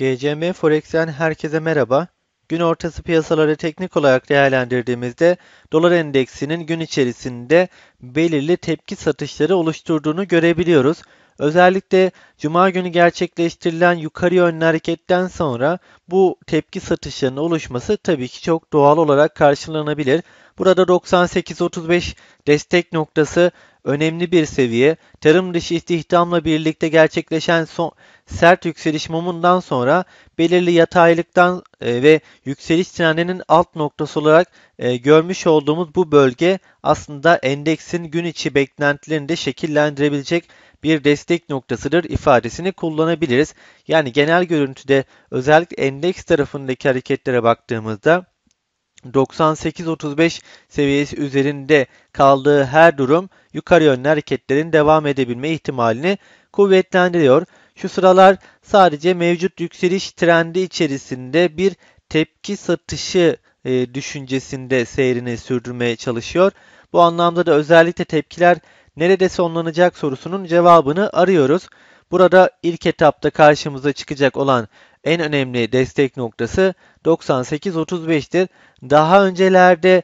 GCM Forex'ten herkese merhaba. Gün ortası piyasaları teknik olarak değerlendirdiğimizde dolar endeksinin gün içerisinde belirli tepki satışları oluşturduğunu görebiliyoruz. Özellikle cuma günü gerçekleştirilen yukarı yönlü hareketten sonra bu tepki satışlarının oluşması tabii ki çok doğal olarak karşılanabilir. Burada 98.35 destek noktası önemli bir seviye. Tarım dışı istihdamla birlikte gerçekleşen son sert yükseliş mumundan sonra belirli yataylıktan e, ve yükseliş trenenin alt noktası olarak e, görmüş olduğumuz bu bölge aslında endeksin gün içi beklentilerini de şekillendirebilecek bir destek noktasıdır ifadesini kullanabiliriz. Yani genel görüntüde özellikle endeks tarafındaki hareketlere baktığımızda 98-35 seviyesi üzerinde kaldığı her durum yukarı yönlü hareketlerin devam edebilme ihtimalini kuvvetlendiriyor. Şu sıralar sadece mevcut yükseliş trendi içerisinde bir tepki satışı e, düşüncesinde seyrini sürdürmeye çalışıyor. Bu anlamda da özellikle tepkiler nerede sonlanacak sorusunun cevabını arıyoruz. Burada ilk etapta karşımıza çıkacak olan en önemli destek noktası 98.35'tir. Daha öncelerde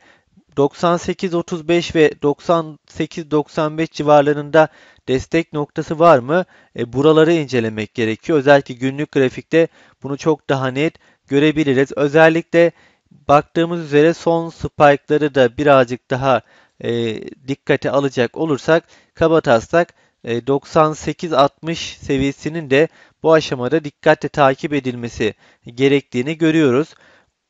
98.35 ve 98.95 civarlarında destek noktası var mı? E, buraları incelemek gerekiyor. Özellikle günlük grafikte bunu çok daha net görebiliriz. Özellikle baktığımız üzere son spike'ları da birazcık daha e, dikkate alacak olursak kaba e, 98-60 seviyesinin de bu aşamada dikkatle takip edilmesi gerektiğini görüyoruz.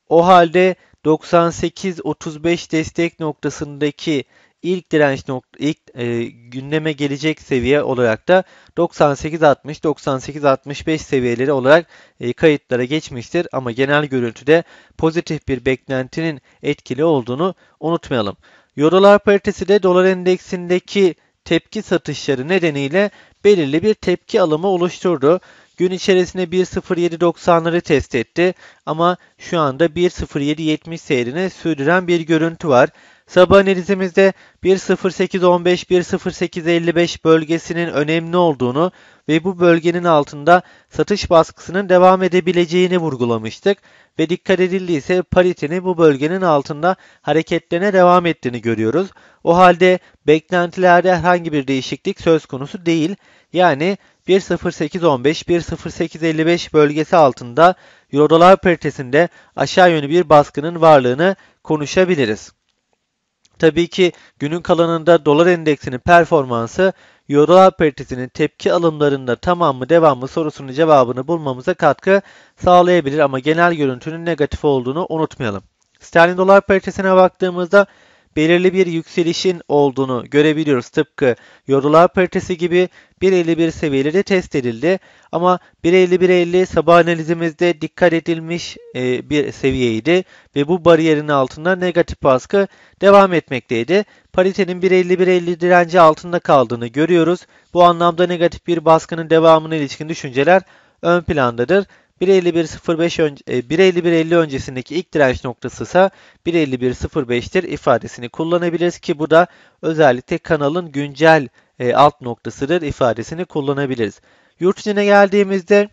O halde 98-35 destek noktasındaki ilk direnç nokta, ilk e, gündeme gelecek seviye olarak da 98-60, 98-65 seviyeleri olarak e, kayıtlara geçmiştir. Ama genel görüntüde pozitif bir beklentinin etkili olduğunu unutmayalım. Eurolar paritesi de dolar endeksindeki tepki satışları nedeniyle belirli bir tepki alımı oluşturdu. Gün içerisinde 1.07.90'ları test etti ama şu anda 1.07.70 seyrini sürdüren bir görüntü var. Sabah analizimizde 1.08.15-1.08.55 bölgesinin önemli olduğunu ve bu bölgenin altında satış baskısının devam edebileceğini vurgulamıştık ve dikkat edildiyse paritenin bu bölgenin altında hareketlerine devam ettiğini görüyoruz. O halde beklentilerde herhangi bir değişiklik söz konusu değil. Yani 1.0815-1.0855 bölgesi altında Euro-Dolar paritesinde aşağı yönlü bir baskının varlığını konuşabiliriz. Tabii ki günün kalanında dolar endeksinin performansı Euro-Dolar paritesinin tepki alımlarında tamam mı devam mı sorusunun cevabını bulmamıza katkı sağlayabilir ama genel görüntünün negatif olduğunu unutmayalım. Sterlin dolar paritesine baktığımızda belirli bir yükselişin olduğunu görebiliyoruz. Tıpkı yorula paritesi gibi 1.51 seviyeleri test edildi. Ama 1.51.50 sabah analizimizde dikkat edilmiş e, bir seviyeydi ve bu bariyerin altında negatif baskı devam etmekteydi. Paritenin 1.51.50 direnci altında kaldığını görüyoruz. Bu anlamda negatif bir baskının devamına ilişkin düşünceler ön plandadır. 1.51.50 e, öncesindeki ilk direnç noktası ise 1.51.05'tir ifadesini kullanabiliriz ki bu da özellikle kanalın güncel e, alt noktasıdır ifadesini kullanabiliriz. Yurt içine geldiğimizde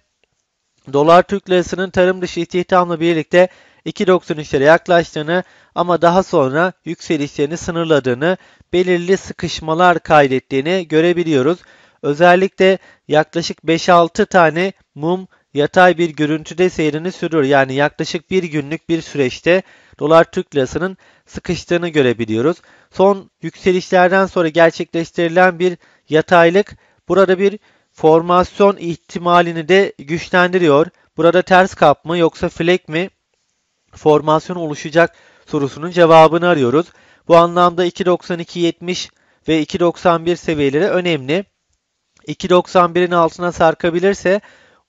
dolar Türk lirasının tarım dışı istihdamla birlikte 2.93'lere yaklaştığını ama daha sonra yükselişlerini sınırladığını, belirli sıkışmalar kaydettiğini görebiliyoruz. Özellikle yaklaşık 5-6 tane mum yatay bir görüntüde seyrini sürür. Yani yaklaşık bir günlük bir süreçte dolar Türk lirasının sıkıştığını görebiliyoruz. Son yükselişlerden sonra gerçekleştirilen bir yataylık burada bir formasyon ihtimalini de güçlendiriyor. Burada ters kap mı yoksa flek mi formasyon oluşacak sorusunun cevabını arıyoruz. Bu anlamda 2.92.70 ve 2.91 seviyeleri önemli. 2.91'in altına sarkabilirse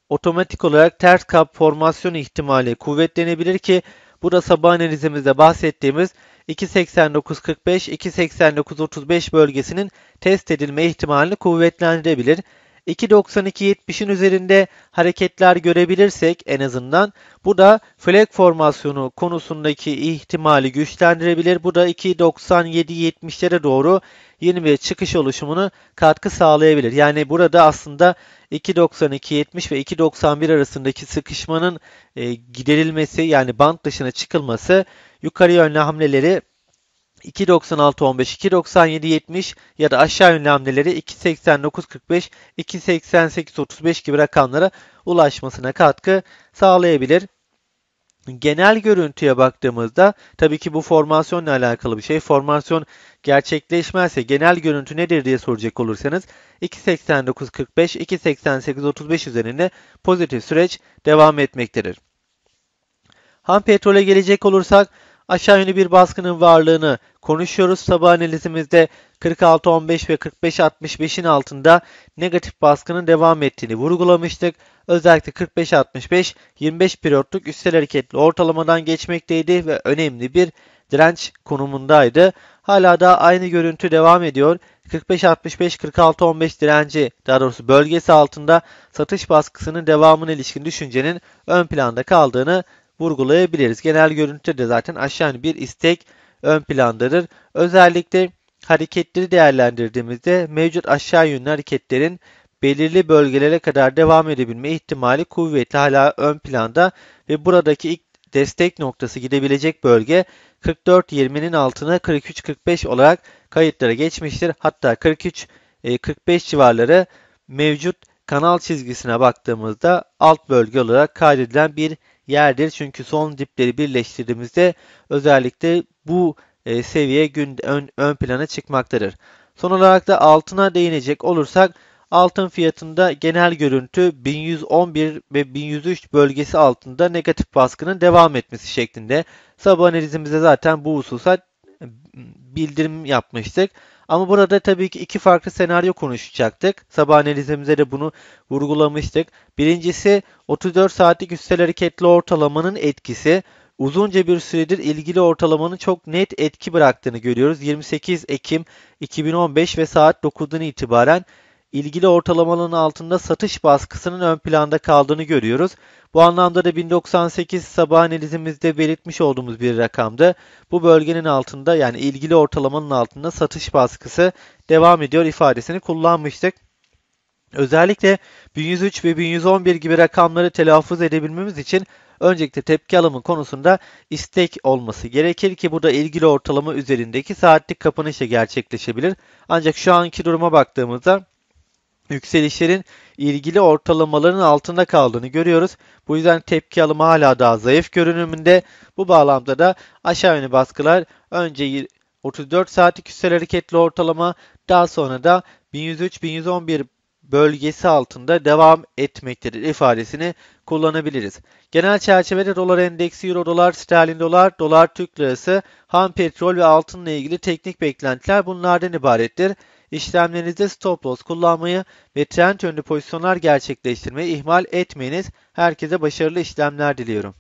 otomatik olarak ters kap formasyon ihtimali kuvvetlenebilir ki bu da sabah analizimizde bahsettiğimiz 2.89.45-2.89.35 bölgesinin test edilme ihtimalini kuvvetlendirebilir. 2.92.70'in üzerinde hareketler görebilirsek en azından bu da flag formasyonu konusundaki ihtimali güçlendirebilir. Bu da 2.97.70'lere doğru yeni bir çıkış oluşumunu katkı sağlayabilir. Yani burada aslında 2.92.70 ve 2.91 arasındaki sıkışmanın e, giderilmesi yani band dışına çıkılması yukarı yönlü hamleleri 2.96.15, 2.97.70 ya da aşağı yönlü hamleleri 2.89.45, 2.88.35 gibi rakamlara ulaşmasına katkı sağlayabilir. Genel görüntüye baktığımızda tabii ki bu formasyonla alakalı bir şey. Formasyon gerçekleşmezse genel görüntü nedir diye soracak olursanız 2.89.45, 2.88.35 üzerinde pozitif süreç devam etmektedir. Ham petrole gelecek olursak aşağı yönlü bir baskının varlığını konuşuyoruz. Sabah analizimizde 46-15 ve 45-65'in altında negatif baskının devam ettiğini vurgulamıştık. Özellikle 45-65, 25 periyotluk üstel hareketli ortalamadan geçmekteydi ve önemli bir direnç konumundaydı. Hala da aynı görüntü devam ediyor. 45-65-46-15 direnci daha doğrusu bölgesi altında satış baskısının devamına ilişkin düşüncenin ön planda kaldığını vurgulayabiliriz. Genel görüntüde de zaten aşağı bir istek ön plandadır. Özellikle hareketleri değerlendirdiğimizde mevcut aşağı yönlü hareketlerin belirli bölgelere kadar devam edebilme ihtimali kuvvetli hala ön planda ve buradaki ilk destek noktası gidebilecek bölge 44-20'nin altına 43-45 olarak kayıtlara geçmiştir. Hatta 43-45 e, civarları mevcut kanal çizgisine baktığımızda alt bölge olarak kaydedilen bir yerdir. Çünkü son dipleri birleştirdiğimizde özellikle bu e, seviye gün ön, ön plana çıkmaktadır. Son olarak da altına değinecek olursak altın fiyatında genel görüntü 1111 ve 1103 bölgesi altında negatif baskının devam etmesi şeklinde. Sabah analizimizde zaten bu hususa e, bildirim yapmıştık. Ama burada tabii ki iki farklı senaryo konuşacaktık. Sabah analizimizde de bunu vurgulamıştık. Birincisi 34 saatlik üstel hareketli ortalamanın etkisi uzunca bir süredir ilgili ortalamanın çok net etki bıraktığını görüyoruz. 28 Ekim 2015 ve saat 9'dan itibaren ilgili ortalamanın altında satış baskısının ön planda kaldığını görüyoruz. Bu anlamda da 1098 sabah analizimizde belirtmiş olduğumuz bir rakamda bu bölgenin altında yani ilgili ortalamanın altında satış baskısı devam ediyor ifadesini kullanmıştık. Özellikle 1103 ve 1111 gibi rakamları telaffuz edebilmemiz için öncelikle tepki alımı konusunda istek olması gerekir ki bu da ilgili ortalama üzerindeki saatlik kapanışla gerçekleşebilir. Ancak şu anki duruma baktığımızda yükselişlerin ilgili ortalamaların altında kaldığını görüyoruz. Bu yüzden tepki alımı hala daha zayıf görünümünde. Bu bağlamda da aşağı yönlü baskılar önce 34 saatlik üstel hareketli ortalama daha sonra da 1103-1111 bölgesi altında devam etmektedir ifadesini kullanabiliriz. Genel çerçevede dolar endeksi, euro dolar, sterlin dolar, dolar Türk lirası, ham petrol ve altınla ilgili teknik beklentiler bunlardan ibarettir. İşlemlerinizde stop loss kullanmayı ve trend yönlü pozisyonlar gerçekleştirmeyi ihmal etmeyiniz. Herkese başarılı işlemler diliyorum.